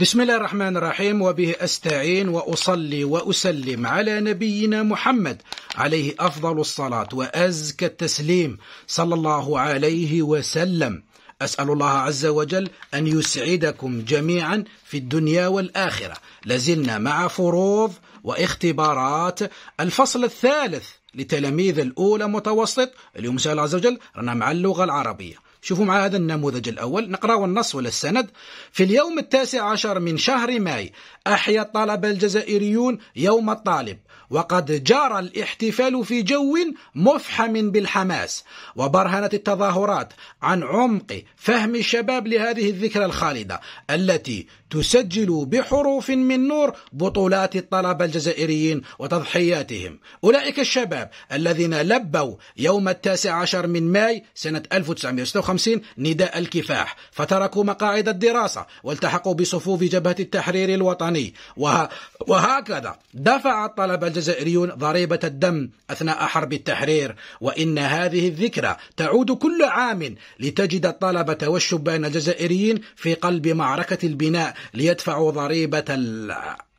بسم الله الرحمن الرحيم وبه استعين واصلي واسلم على نبينا محمد عليه افضل الصلاه وازكى التسليم صلى الله عليه وسلم اسال الله عز وجل ان يسعدكم جميعا في الدنيا والاخره لازلنا مع فروض واختبارات الفصل الثالث لتلاميذ الاولى متوسط اليوم سأل الله عز وجل رانا مع اللغه العربيه شوفوا مع هذا النموذج الأول نقرأ النص ولا السند في اليوم التاسع عشر من شهر ماي أحيا الطلبة الجزائريون يوم الطالب وقد جار الاحتفال في جو مفحم بالحماس وبرهنت التظاهرات عن عمق فهم الشباب لهذه الذكرى الخالدة التي تسجل بحروف من نور بطولات الطلبة الجزائريين وتضحياتهم أولئك الشباب الذين لبوا يوم التاسع عشر من ماي سنة 1956 نداء الكفاح فتركوا مقاعد الدراسة والتحقوا بصفوف جبهة التحرير الوطني وه... وهكذا دفع الطلبة الجزائريون ضريبة الدم أثناء حرب التحرير وإن هذه الذكرى تعود كل عام لتجد الطلبة والشبان الجزائريين في قلب معركة البناء ليدفعوا ضريبة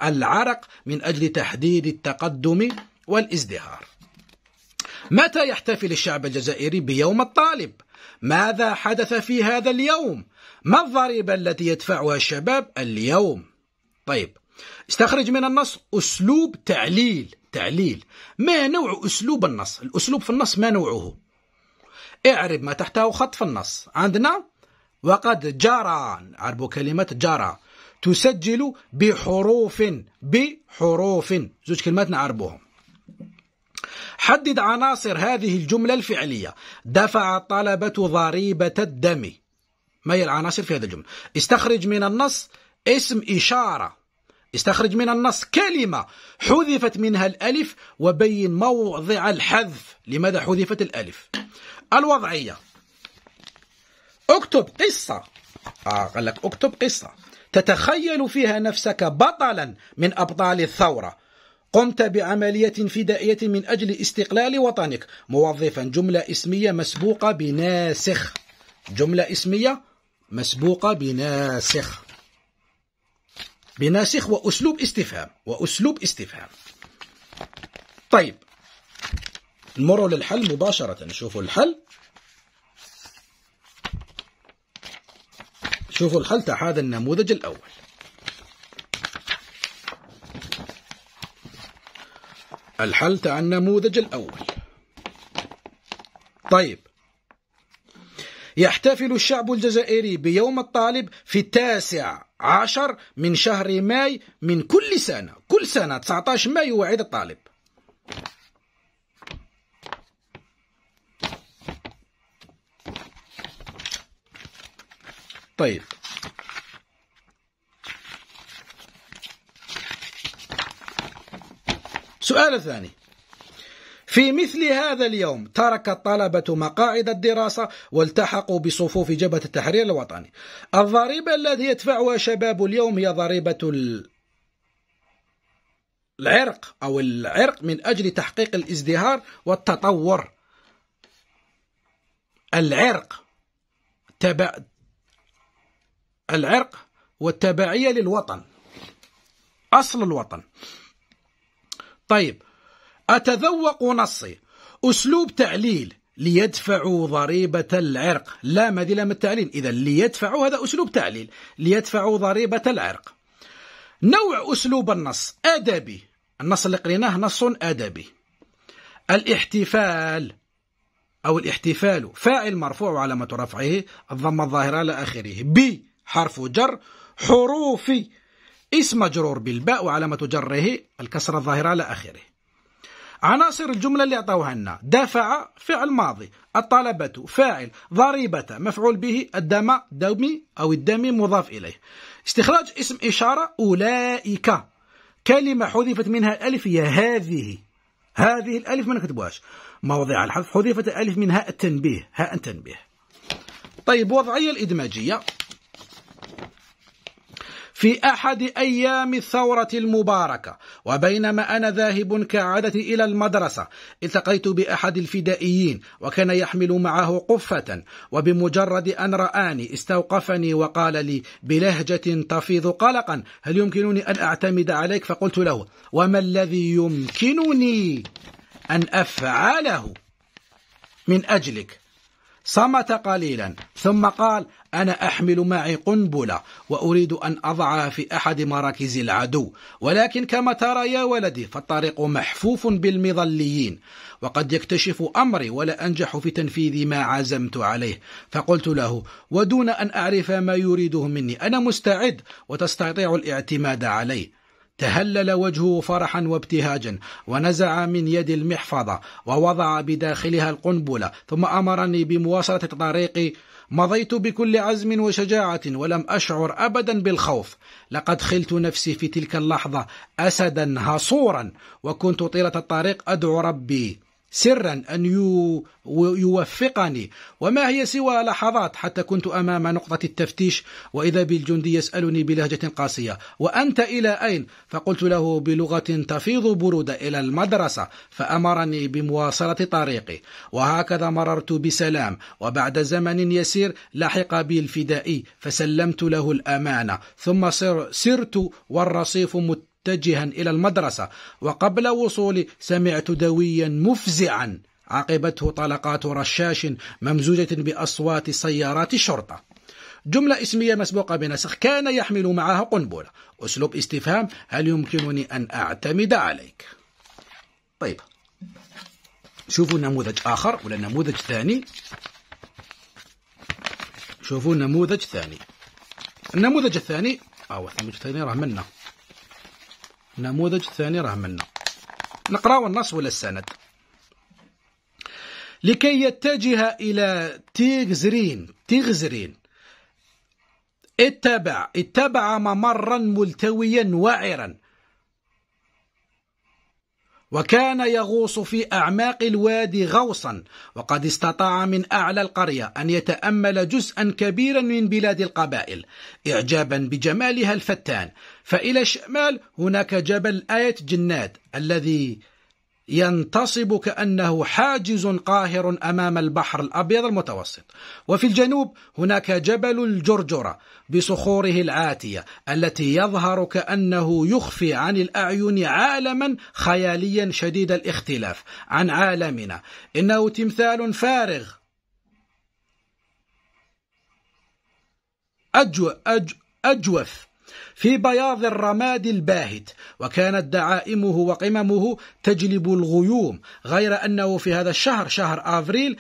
العرق من أجل تحديد التقدم والازدهار متى يحتفل الشعب الجزائري بيوم الطالب؟ ماذا حدث في هذا اليوم؟ ما الضريبة التي يدفعها الشباب اليوم؟ طيب استخرج من النص أسلوب تعليل تعليل ما نوع أسلوب النص؟ الأسلوب في النص ما نوعه؟ اعرب ما تحته خط في النص عندنا وقد جرى عربوا كلمة جرى تسجل بحروف بحروف زوج كلمات نعربوهم حدد عناصر هذه الجملة الفعلية دفع الطلبة ضريبة الدم ما هي العناصر في هذا الجملة استخرج من النص اسم إشارة استخرج من النص كلمة حذفت منها الألف وبين موضع الحذف لماذا حذفت الألف الوضعية اكتب قصة آه قال لك اكتب قصة تتخيل فيها نفسك بطلا من أبطال الثورة قمت بعملية فدائية من أجل استقلال وطنك موظفا جملة اسمية مسبوقة بناسخ جملة اسمية مسبوقة بناسخ بناسخ وأسلوب استفهام وأسلوب استفهام طيب نمر للحل مباشرة نشوفوا الحل شوفوا الحل تاع هذا النموذج الأول الحل تاع النموذج الأول طيب يحتفل الشعب الجزائري بيوم الطالب في التاسع عشر من شهر ماي من كل سنة كل سنة 19 مايو وعيد الطالب طيب سؤال الثاني في مثل هذا اليوم ترك الطلبة مقاعد الدراسة والتحقوا بصفوف جبهة التحرير الوطني الضريبة التي يدفعها شباب اليوم هي ضريبة العرق أو العرق من أجل تحقيق الازدهار والتطور العرق تبع العرق والتبعية للوطن أصل الوطن طيب أتذوق نصي أسلوب تعليل ليدفعوا ضريبة العرق لا مذيلة لام التعليل إذا ليدفعوا هذا أسلوب تعليل ليدفعوا ضريبة العرق نوع أسلوب النص أدبي النص اللي قريناه نص أدبي الاحتفال أو الاحتفال فاعل مرفوع وعلامه رفعه الضمة الظاهرة إلى آخره ب حرف جر حروف اسم مجرور بالباء وعلامة جره الكسرة الظاهرة على آخره عناصر الجملة اللي أعطوها لنا دفع فعل ماضي الطلبة فاعل ضريبة مفعول به الدم دومي أو الدم مضاف إليه استخراج اسم إشارة أولئك كلمة حذفت منها الألف هي هذه هذه الألف ما نكتبوهاش موضع الحذف حذفت الألف من هاء التنبيه هاء التنبيه طيب وضعية الإدماجية في أحد أيام الثورة المباركة وبينما أنا ذاهب كعادتي إلى المدرسة التقيت بأحد الفدائيين وكان يحمل معه قفة وبمجرد أن رآني استوقفني وقال لي بلهجة تفيض قلقا هل يمكنني أن أعتمد عليك فقلت له وما الذي يمكنني أن أفعله من أجلك صمت قليلا ثم قال أنا أحمل معي قنبلة وأريد أن أضعها في أحد مراكز العدو ولكن كما ترى يا ولدي فالطريق محفوف بالمظليين وقد يكتشف أمري ولا أنجح في تنفيذ ما عزمت عليه فقلت له ودون أن أعرف ما يريده مني أنا مستعد وتستطيع الاعتماد عليه تهلل وجهه فرحا وابتهاجا ونزع من يد المحفظة ووضع بداخلها القنبلة ثم أمرني بمواصلة طريقي مضيت بكل عزم وشجاعة ولم أشعر أبدا بالخوف لقد خلت نفسي في تلك اللحظة أسدا هصورا وكنت طيلة الطريق أدعو ربي سرا أن يوفقني وما هي سوى لحظات حتى كنت أمام نقطة التفتيش وإذا بالجندي يسألني بلهجة قاسية وأنت إلى أين؟ فقلت له بلغة تفيض برودة إلى المدرسة فأمرني بمواصلة طريقي وهكذا مررت بسلام وبعد زمن يسير لحق بي الفدائي فسلمت له الأمانة ثم سرت والرصيف مت متجها إلى المدرسة وقبل وصولي سمعت دويا مفزعا عقبته طلقات رشاش ممزوجة بأصوات سيارات الشرطة جملة اسمية مسبوقة بنسخ كان يحمل معها قنبلة أسلوب استفهام هل يمكنني أن أعتمد عليك طيب شوفوا نموذج آخر ولا نموذج ثاني شوفوا نموذج ثاني النموذج الثاني أو آه، النموذج الثاني راه منا النموذج الثاني راه منا نقراو النص ولا السند لكي يتجه إلى تيغزرين تيغزرين اتبع اتبع ممرا ملتويا وعرا وكان يغوص في أعماق الوادي غوصا وقد استطاع من أعلى القرية أن يتأمل جزءا كبيرا من بلاد القبائل إعجابا بجمالها الفتان فإلى الشمال هناك جبل آية جنات الذي ينتصب كأنه حاجز قاهر أمام البحر الأبيض المتوسط وفي الجنوب هناك جبل الجرجرة بصخوره العاتية التي يظهر كأنه يخفي عن الأعين عالما خياليا شديد الاختلاف عن عالمنا إنه تمثال فارغ أجو أجو أجوف في بياض الرماد الباهت وكانت دعائمه وقممه تجلب الغيوم غير أنه في هذا الشهر شهر أفريل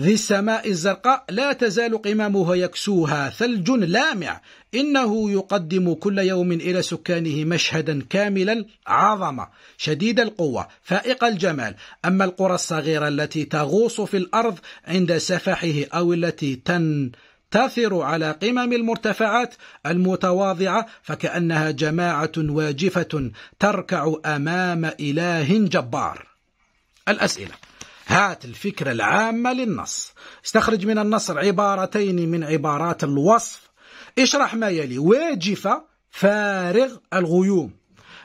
ذي السماء الزرقاء لا تزال قمامها يكسوها ثلج لامع إنه يقدم كل يوم إلى سكانه مشهدا كاملا عظمة شديد القوة فائق الجمال أما القرى الصغيرة التي تغوص في الأرض عند سفحه أو التي تن تثر على قمم المرتفعات المتواضعه فكانها جماعه واجفه تركع امام اله جبار الاسئله هات الفكره العامه للنص استخرج من النص عبارتين من عبارات الوصف اشرح ما يلي واجفه فارغ الغيوم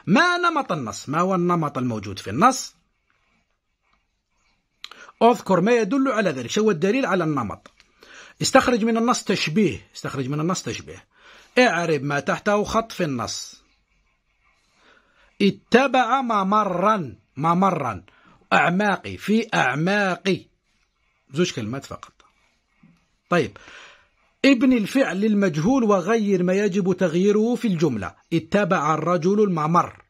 ما نمط النص ما هو النمط الموجود في النص اذكر ما يدل على ذلك شو الدليل على النمط استخرج من النص تشبيه استخرج من النص تشبيه اعرب ما تحته خط في النص اتبع ممرا ممرا أعماقي في أعماقي زوج كلمات فقط طيب ابن الفعل للمجهول وغير ما يجب تغييره في الجملة اتبع الرجل الممر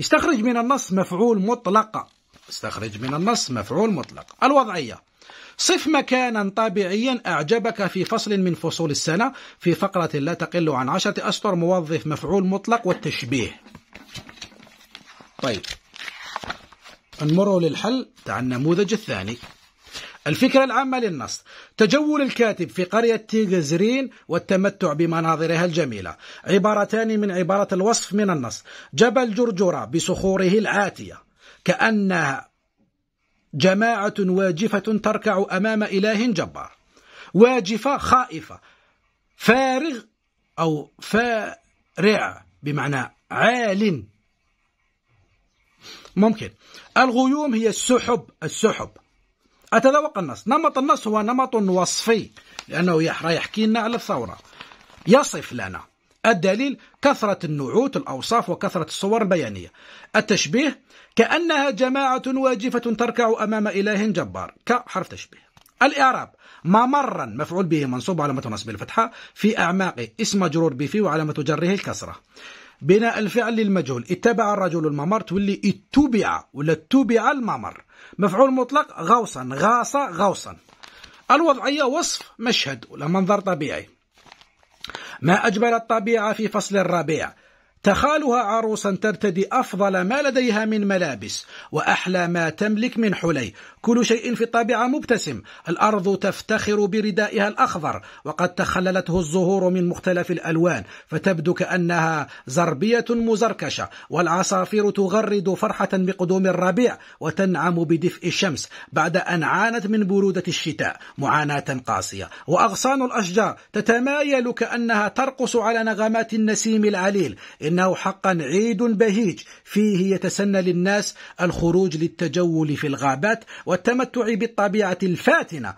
استخرج من النص مفعول مطلق استخرج من النص مفعول مطلق الوضعية صف مكانا طبيعيا أعجبك في فصل من فصول السنة في فقرة لا تقل عن عشرة أسطر موظف مفعول مطلق والتشبيه طيب نمر للحل تاع النموذج الثاني الفكرة العامة للنص تجول الكاتب في قرية تيغزرين والتمتع بمناظرها الجميلة عبارتان من عبارة الوصف من النص جبل جرجرة بصخوره العاتية كأنها جماعة واجفة تركع أمام إله جبار واجفة خائفة فارغ أو فارع بمعنى عال ممكن الغيوم هي السحب السحب أتذوق النص نمط النص هو نمط وصفي لأنه يحكي لنا على الثورة يصف لنا الدليل كثرة النعوت الأوصاف وكثرة الصور البيانية التشبيه كأنها جماعة واجفة تركع أمام إله جبار كحرف تشبيه الإعراب ممرا مفعول به منصوب علامة نصب الفتحة في أعماقه اسم مجرور بفي وعلامة جره الكسرة بناء الفعل للمجهول اتبع الرجل الممر تولي اتبع ولا اتبع الممر مفعول مطلق غوصا غاص غوصا الوضعية وصف مشهد ولا منظر طبيعي ما أجمل الطبيعة في فصل الربيع تخالها عروسا ترتدي أفضل ما لديها من ملابس وأحلى ما تملك من حلي كل شيء في الطابعة مبتسم الأرض تفتخر بردائها الأخضر وقد تخللته الزهور من مختلف الألوان فتبدو كأنها زربية مزركشة والعصافير تغرد فرحة بقدوم الربيع وتنعم بدفء الشمس بعد أن عانت من برودة الشتاء معاناة قاسية وأغصان الأشجار تتمايل كأنها ترقص على نغمات النسيم العليل لأنه حقا عيد بهيج فيه يتسنى للناس الخروج للتجول في الغابات والتمتع بالطبيعة الفاتنة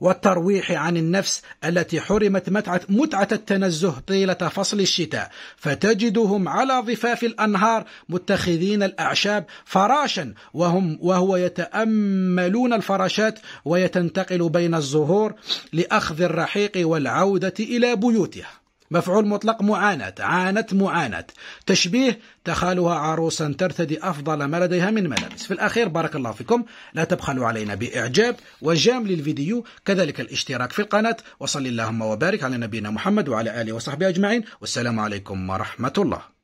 والترويح عن النفس التي حرمت متعة التنزه طيلة فصل الشتاء فتجدهم على ضفاف الأنهار متخذين الأعشاب فراشا وهم وهو يتأملون الفراشات ويتنتقل بين الزهور لأخذ الرحيق والعودة إلى بيوتها مفعول مطلق معاناة عانت معاناة تشبيه تخالها عروسا ترتدي أفضل ما لديها من ملابس في الأخير بارك الله فيكم لا تبخلوا علينا بإعجاب وجام للفيديو كذلك الاشتراك في القناة وصل اللهم وبارك على نبينا محمد وعلى آله وصحبه أجمعين والسلام عليكم ورحمة الله